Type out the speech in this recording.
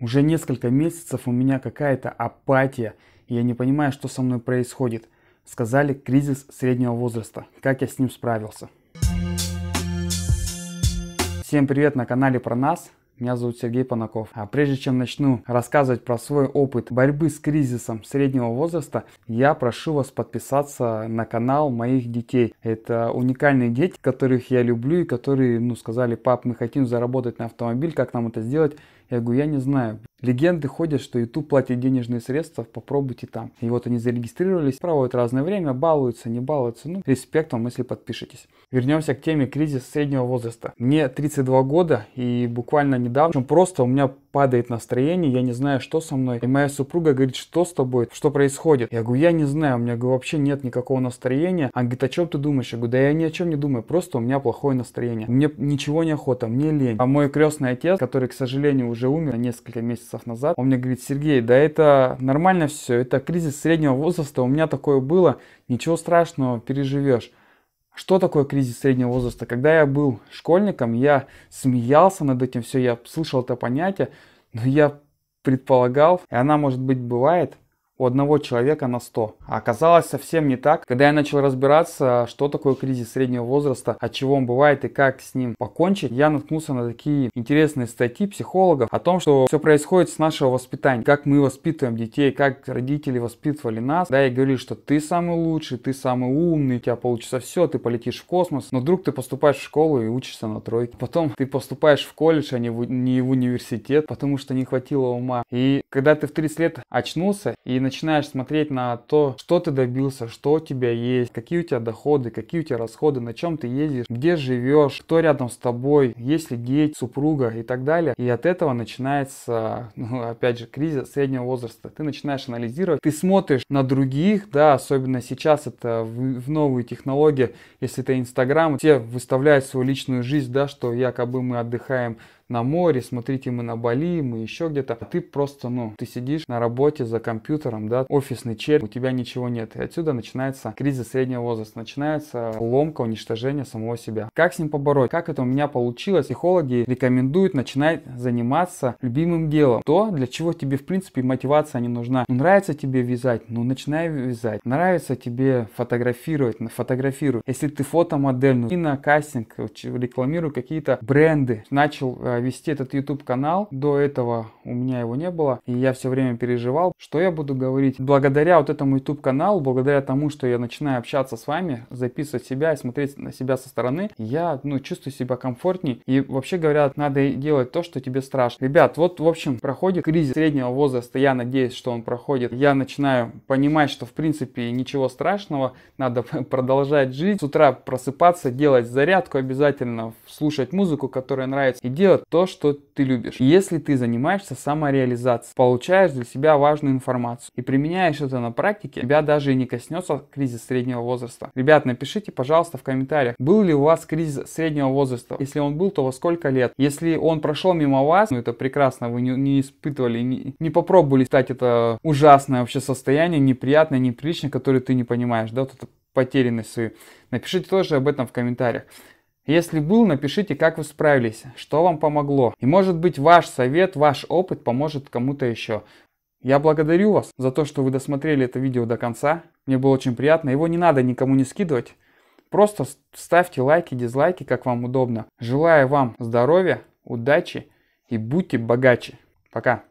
Уже несколько месяцев у меня какая-то апатия, и я не понимаю, что со мной происходит. Сказали кризис среднего возраста. Как я с ним справился? Всем привет на канале про нас. Меня зовут Сергей Панаков. А прежде чем начну рассказывать про свой опыт борьбы с кризисом среднего возраста, я прошу вас подписаться на канал моих детей. Это уникальные дети, которых я люблю и которые, ну, сказали, пап, мы хотим заработать на автомобиль, как нам это сделать? Я говорю, я не знаю. Легенды ходят, что YouTube платит денежные средства, попробуйте там. И вот они зарегистрировались, проводят разное время, балуются, не балуются. Ну, респект вам, если подпишетесь. Вернемся к теме кризис среднего возраста. Мне 32 года, и буквально недавно, просто у меня падает настроение, я не знаю, что со мной. И моя супруга говорит, что с тобой, что происходит? Я говорю, я не знаю, у меня говорю, вообще нет никакого настроения. Она говорит, о чем ты думаешь? Я говорю, да я ни о чем не думаю, просто у меня плохое настроение. Мне ничего не охота, мне лень. А мой крестный отец, который, к сожалению, уже умер несколько месяцев назад, он мне говорит, Сергей, да это нормально все, это кризис среднего возраста, у меня такое было, ничего страшного, переживешь. Что такое кризис среднего возраста? Когда я был школьником, я смеялся над этим все, я слышал это понятие, но я предполагал, и она, может быть, бывает – у одного человека на 100. А оказалось совсем не так. Когда я начал разбираться, что такое кризис среднего возраста, от чего он бывает и как с ним покончить, я наткнулся на такие интересные статьи психологов о том, что все происходит с нашего воспитания, как мы воспитываем детей, как родители воспитывали нас. Да, и говорили, что ты самый лучший, ты самый умный, у тебя получится все, ты полетишь в космос, но вдруг ты поступаешь в школу и учишься на тройке. Потом ты поступаешь в колледж, а не в, не в университет, потому что не хватило ума. И когда ты в 30 лет очнулся и начинаешь смотреть на то, что ты добился, что у тебя есть, какие у тебя доходы, какие у тебя расходы, на чем ты ездишь, где живешь, кто рядом с тобой, есть ли дети, супруга и так далее. И от этого начинается, ну, опять же, кризис среднего возраста. Ты начинаешь анализировать, ты смотришь на других, да, особенно сейчас это в, в новые технологии, если это Инстаграм, те выставляют свою личную жизнь, да, что якобы мы отдыхаем на море, смотрите, мы на Бали, мы еще где-то. А ты просто, ну, ты сидишь на работе за компьютером, да, офисный червь, у тебя ничего нет. И отсюда начинается кризис среднего возраста, начинается ломка, уничтожение самого себя. Как с ним побороть? Как это у меня получилось? Психологи рекомендуют начинать заниматься любимым делом. То, для чего тебе, в принципе, мотивация не нужна. Ну, нравится тебе вязать, ну, начинай вязать. Нравится тебе фотографировать, ну, фотографируй. Если ты фотомодель, ну, и на кастинг рекламируй какие-то бренды. Начал э, вести этот YouTube канал. До этого у меня его не было, и я все время переживал, что я буду говорить. Благодаря вот этому YouTube каналу, благодаря тому, что я начинаю общаться с вами, записывать себя и смотреть на себя со стороны, я ну, чувствую себя комфортнее. И вообще говорят, надо делать то, что тебе страшно. Ребят, вот в общем проходит кризис среднего возраста, я надеюсь, что он проходит. Я начинаю понимать, что в принципе ничего страшного, надо продолжать жить. С утра просыпаться, делать зарядку обязательно, слушать музыку, которая нравится, и делать то, что ты любишь. Если ты занимаешься самореализацией, получаешь для себя важную информацию и применяешь это на практике, тебя даже и не коснется кризис среднего возраста. Ребят, напишите, пожалуйста, в комментариях, был ли у вас кризис среднего возраста? Если он был, то во сколько лет? Если он прошел мимо вас, ну это прекрасно, вы не, не испытывали, не, не попробовали стать это ужасное вообще состояние, неприятное, неприличное, которое ты не понимаешь, да, вот это потерянность свою. Напишите тоже об этом в комментариях. Если был, напишите, как вы справились, что вам помогло. И может быть ваш совет, ваш опыт поможет кому-то еще. Я благодарю вас за то, что вы досмотрели это видео до конца. Мне было очень приятно. Его не надо никому не скидывать. Просто ставьте лайки, дизлайки, как вам удобно. Желаю вам здоровья, удачи и будьте богаче. Пока.